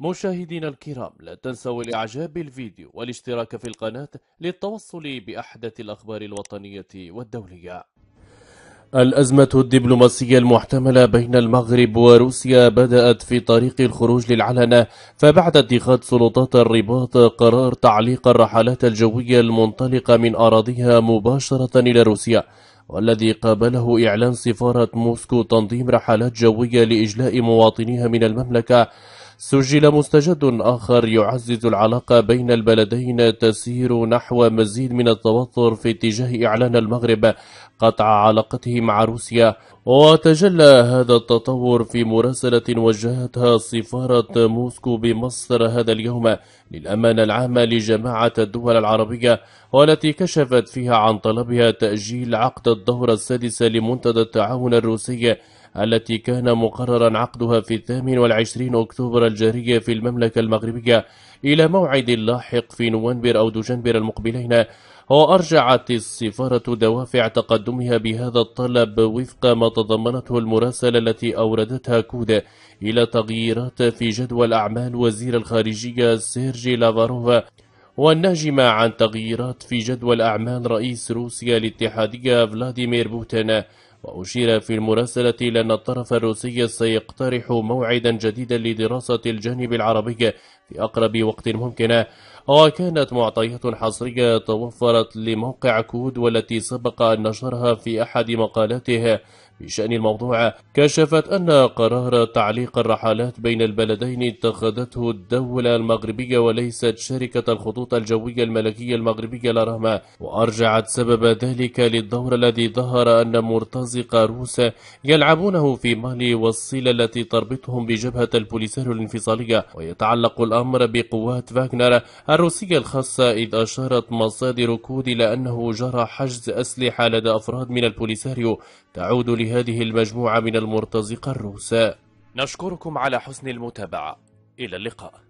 مشاهدينا الكرام لا تنسوا الاعجاب بالفيديو والاشتراك في القناة للتوصل بأحدث الأخبار الوطنية والدولية الأزمة الدبلوماسية المحتملة بين المغرب وروسيا بدأت في طريق الخروج للعلن فبعد اتخاذ سلطات الرباط قرار تعليق الرحلات الجوية المنطلقة من أراضيها مباشرة إلى روسيا والذي قابله إعلان سفارة موسكو تنظيم رحلات جوية لإجلاء مواطنيها من المملكة سجل مستجد آخر يعزز العلاقة بين البلدين تسير نحو مزيد من التوتر في اتجاه إعلان المغرب قطع علاقته مع روسيا وتجلى هذا التطور في مراسلة وجهتها سفارة موسكو بمصر هذا اليوم للأمانة العامة لجماعة الدول العربية والتي كشفت فيها عن طلبها تأجيل عقد الدورة السادسة لمنتدى التعاون الروسي التي كان مقررا عقدها في 28 أكتوبر الجارية في المملكة المغربية إلى موعد لاحق في نوفمبر أو دجنبر المقبلين وأرجعت السفارة دوافع تقدمها بهذا الطلب وفق ما تضمنته المراسلة التي أوردتها كودا إلى تغييرات في جدول أعمال وزير الخارجية سيرجي لافاروفا والناجمة عن تغييرات في جدول أعمال رئيس روسيا الاتحادية فلاديمير بوتين وأشير في المراسلة إلى أن الطرف الروسي سيقترح موعدا جديدا لدراسة الجانب العربي في أقرب وقت ممكن وكانت معطيات حصرية توفرت لموقع كود والتي سبق أن نشرها في أحد مقالاته بشأن الموضوع كشفت أن قرار تعليق الرحلات بين البلدين اتخذته الدولة المغربية وليست شركة الخطوط الجوية الملكية المغربية لا وأرجعت سبب ذلك للدور الذي ظهر أن مرتزق روس يلعبونه في مالي والصلة التي تربطهم بجبهة البوليساريو الانفصالية ويتعلق الأمر بقوات فاغنر الروسية الخاصة إذ أشارت مصادر كود لأنه جرى حجز أسلحة لدى أفراد من البوليساريو تعود له هذه المجموعة من المرتزقة الروس نشكركم على حسن المتابعة إلى اللقاء